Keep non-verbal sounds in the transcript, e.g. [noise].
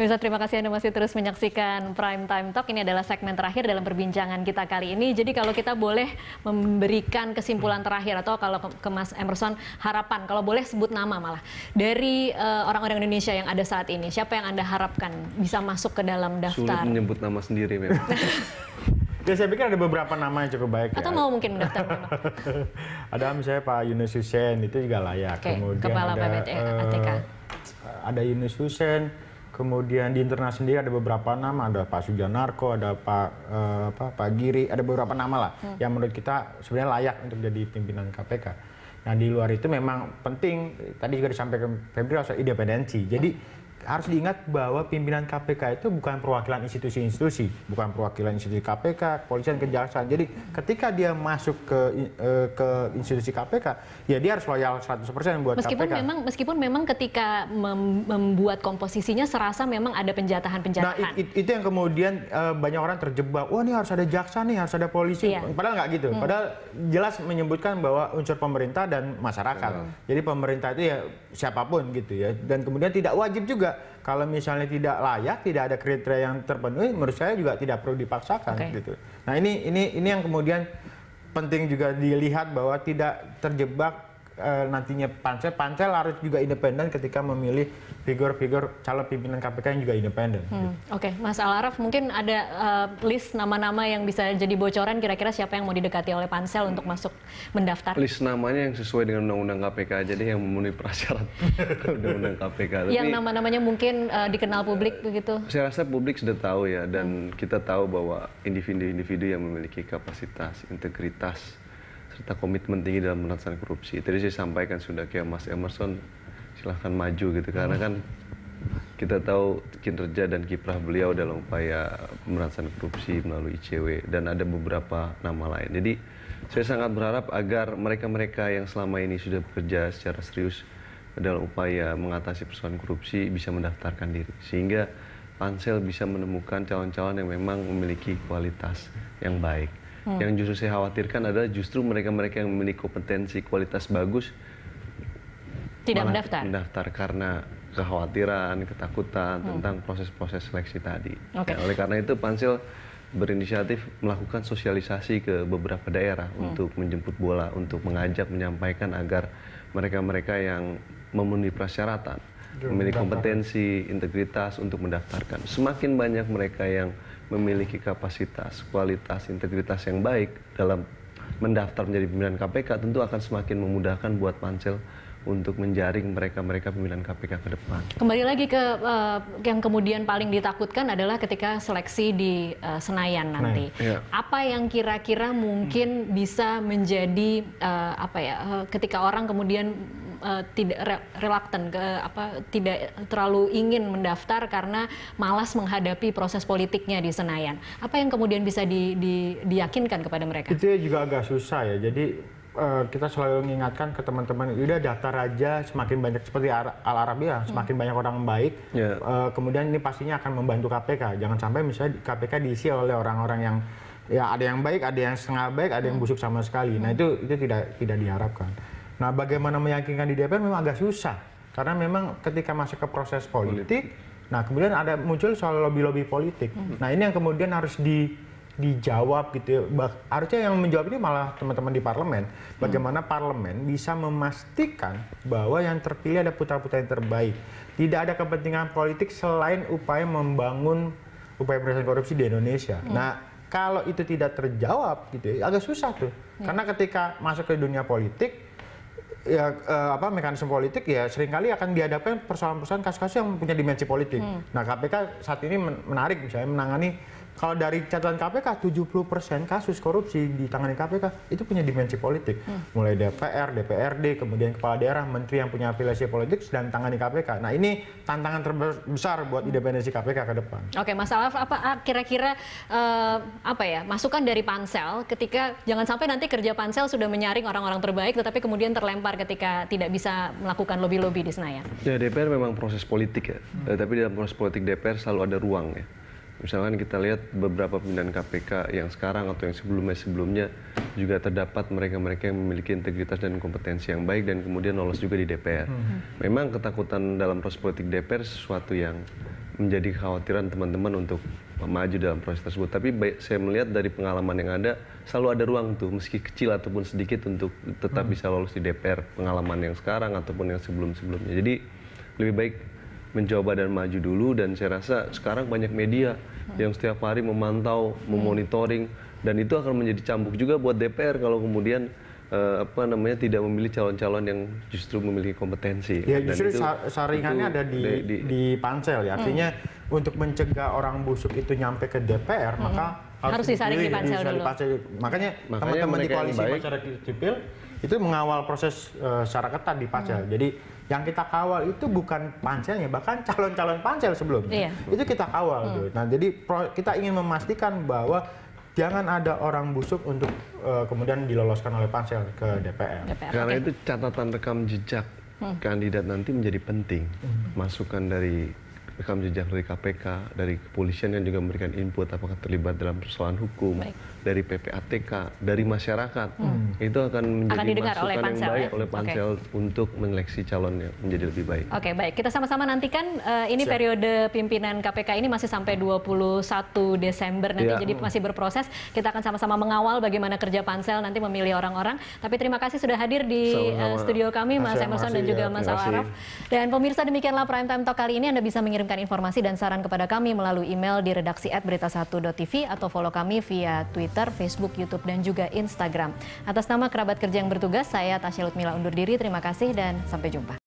Pemirsa terima kasih Anda masih terus menyaksikan Prime Time Talk. Ini adalah segmen terakhir dalam perbincangan kita kali ini. Jadi kalau kita boleh memberikan kesimpulan terakhir atau kalau ke, Mas Emerson harapan, kalau boleh sebut nama malah. Dari eh, orang-orang uh, Indonesia yang ada saat ini, siapa yang Anda harapkan bisa masuk ke dalam daftar? Sulit menyebut nama sendiri memang. [laughs] Ya saya pikir ada beberapa nama yang cukup baik Atau ya. mau mungkin daftar [laughs] Ada misalnya Pak Yunus Hussein itu juga layak. Okay, Kemudian Kepala ada, PPT, uh, ATK. Ada Yunus Hussein, Kemudian di internal sendiri ada beberapa nama, ada Pak Sujanarko, ada Pak uh, apa, Pak Giri, ada beberapa nama lah hmm. yang menurut kita sebenarnya layak untuk jadi pimpinan KPK. Nah di luar itu memang penting tadi juga disampaikan Febri soal independensi. Jadi harus diingat bahwa pimpinan KPK itu bukan perwakilan institusi-institusi, bukan perwakilan institusi KPK, kepolisian, kejaksaan. Jadi ketika dia masuk ke eh, ke institusi KPK, ya dia harus loyal 100% buat meskipun KPK. Meskipun Memang, meskipun memang ketika mem membuat komposisinya serasa memang ada penjatahan-penjatahan. Nah, it, it, itu yang kemudian uh, banyak orang terjebak, wah ini harus ada jaksa nih, harus ada polisi. Iya. Padahal nggak gitu. Hmm. Padahal jelas menyebutkan bahwa unsur pemerintah dan masyarakat. Hmm. Jadi pemerintah itu ya siapapun gitu ya. Dan kemudian tidak wajib juga kalau misalnya tidak layak, tidak ada kriteria yang terpenuhi, menurut saya juga tidak perlu dipaksakan okay. gitu. Nah ini ini ini yang kemudian penting juga dilihat bahwa tidak terjebak Eh, nantinya pansel, pansel harus juga independen ketika memilih figur-figur calon pimpinan KPK yang juga independen. Hmm. Gitu. Oke, okay. Mas Alaraf, mungkin ada uh, list nama-nama yang bisa jadi bocoran kira-kira siapa yang mau didekati oleh pansel hmm. untuk masuk mendaftar? List namanya yang sesuai dengan undang-undang KPK jadi yang memenuhi prasyarat [laughs] undang-undang KPK. Tapi, yang nama-namanya mungkin uh, dikenal publik begitu? Saya rasa publik sudah tahu ya dan hmm. kita tahu bahwa individu-individu yang memiliki kapasitas, integritas serta komitmen tinggi dalam penatasan korupsi. Tadi saya sampaikan sudah kayak Mas Emerson silahkan maju gitu karena kan kita tahu kinerja dan kiprah beliau dalam upaya pemberantasan korupsi melalui ICW dan ada beberapa nama lain. Jadi saya sangat berharap agar mereka-mereka yang selama ini sudah bekerja secara serius dalam upaya mengatasi persoalan korupsi bisa mendaftarkan diri sehingga pansel bisa menemukan calon-calon yang memang memiliki kualitas yang baik. Hmm. Yang justru saya khawatirkan adalah justru mereka-mereka yang memiliki kompetensi kualitas bagus tidak mendaftar. Mendaftar karena kekhawatiran, ketakutan hmm. tentang proses-proses seleksi tadi. Okay. Ya, oleh karena itu Pansil berinisiatif melakukan sosialisasi ke beberapa daerah hmm. untuk menjemput bola, untuk mengajak, menyampaikan agar mereka-mereka yang memenuhi persyaratan memiliki kompetensi, integritas untuk mendaftarkan. Semakin banyak mereka yang memiliki kapasitas, kualitas, integritas yang baik dalam mendaftar menjadi pimpinan KPK tentu akan semakin memudahkan buat pansel untuk menjaring mereka-mereka pimpinan KPK ke depan. Kembali lagi ke uh, yang kemudian paling ditakutkan adalah ketika seleksi di uh, Senayan nanti. Nah, iya. Apa yang kira-kira mungkin hmm. bisa menjadi uh, apa ya uh, ketika orang kemudian uh, tidak re reluctant ke apa tidak terlalu ingin mendaftar karena malas menghadapi proses politiknya di Senayan. Apa yang kemudian bisa di, di, diyakinkan kepada mereka? Itu juga agak susah ya. Jadi Uh, kita selalu mengingatkan ke teman-teman, udah daftar aja semakin banyak seperti Al Arabia, hmm. semakin hmm. banyak orang baik. Yeah. Ya. Uh, kemudian ini pastinya akan membantu KPK. Jangan sampai misalnya KPK diisi oleh orang-orang yang ya ada yang baik, ada yang setengah baik, ada yang hmm. busuk sama sekali. Nah itu itu tidak tidak diharapkan. Nah, bagaimana meyakinkan di DPR memang agak susah karena memang ketika masuk ke proses politik, politik. nah kemudian ada muncul soal lobby-lobby politik. Hmm. Nah, ini yang kemudian harus di dijawab gitu. Ya. Bah, harusnya yang menjawab ini malah teman-teman di parlemen. Bagaimana hmm. parlemen bisa memastikan bahwa yang terpilih ada putra-putra yang terbaik. Tidak ada kepentingan politik selain upaya membangun upaya pemberantasan korupsi di Indonesia. Hmm. Nah, kalau itu tidak terjawab gitu ya, agak susah tuh. Hmm. Karena ketika masuk ke dunia politik ya uh, apa mekanisme politik ya seringkali akan dihadapkan persoalan-persoalan kasus-kasus yang punya dimensi politik. Hmm. Nah, KPK saat ini menarik misalnya menangani kalau dari catatan KPK, 70% kasus korupsi di tangan KPK itu punya dimensi politik. Hmm. Mulai DPR, DPRD, kemudian kepala daerah, menteri yang punya afiliasi politik dan tangan KPK. Nah ini tantangan terbesar buat independensi KPK ke depan. Oke, Mas masalah apa ah, kira-kira uh, apa ya masukan dari pansel ketika jangan sampai nanti kerja pansel sudah menyaring orang-orang terbaik, tetapi kemudian terlempar ketika tidak bisa melakukan lobby-lobby di Senayan. Ya DPR memang proses politik ya, hmm. Eh, tapi dalam proses politik DPR selalu ada ruang ya Misalkan kita lihat beberapa pimpinan KPK yang sekarang atau yang sebelumnya-sebelumnya juga terdapat mereka-mereka yang memiliki integritas dan kompetensi yang baik dan kemudian lolos juga di DPR. Hmm. Memang ketakutan dalam proses politik DPR sesuatu yang menjadi khawatiran teman-teman untuk maju dalam proses tersebut. Tapi baik, saya melihat dari pengalaman yang ada, selalu ada ruang tuh, meski kecil ataupun sedikit untuk tetap hmm. bisa lolos di DPR. Pengalaman yang sekarang ataupun yang sebelum-sebelumnya. Jadi lebih baik mencoba dan maju dulu dan saya rasa sekarang banyak media yang setiap hari memantau, memonitoring dan itu akan menjadi cambuk juga buat DPR kalau kemudian uh, apa namanya tidak memilih calon-calon yang justru memiliki kompetensi. Ya dan justru itu, saringannya itu ada di, di di pansel ya. Artinya hmm untuk mencegah orang busuk itu nyampe ke DPR hmm. maka harus, harus disaring di pansel dulu. Dipansel. Makanya teman-teman di koalisi masyarakat sipil itu mengawal proses uh, secara ketat di pansel. Hmm. Jadi yang kita kawal itu bukan panselnya, bahkan calon-calon pansel sebelumnya. Iya. Itu kita kawal. Hmm. Nah, jadi pro, kita ingin memastikan bahwa jangan ada orang busuk untuk uh, kemudian diloloskan oleh pansel ke DPR. DPR. Karena okay. itu catatan rekam jejak hmm. kandidat nanti menjadi penting. Hmm. Masukan dari rekam jejak dari KPK, dari kepolisian yang juga memberikan input apakah terlibat dalam persoalan hukum, Baik. dari PPATK, dari masyarakat. Hmm. Itu akan menjadi akan masukan ya? oleh pansel, yang baik ya? oleh pansel okay. untuk menyeleksi calonnya menjadi lebih baik. Oke, okay, baik. Kita sama-sama nantikan uh, ini Siap. periode pimpinan KPK ini masih sampai 21 Desember nanti ya. jadi masih berproses. Kita akan sama-sama mengawal bagaimana kerja pansel nanti memilih orang-orang. Tapi terima kasih sudah hadir di uh, studio kami Mas Emerson dan juga ya. Mas Awaraf. Dan pemirsa demikianlah Prime Time Talk kali ini Anda bisa mengirim mengirimkan informasi dan saran kepada kami melalui email di redaksi at berita1.tv atau follow kami via Twitter, Facebook, Youtube, dan juga Instagram. Atas nama kerabat kerja yang bertugas, saya Tasya Lutmila undur diri. Terima kasih dan sampai jumpa.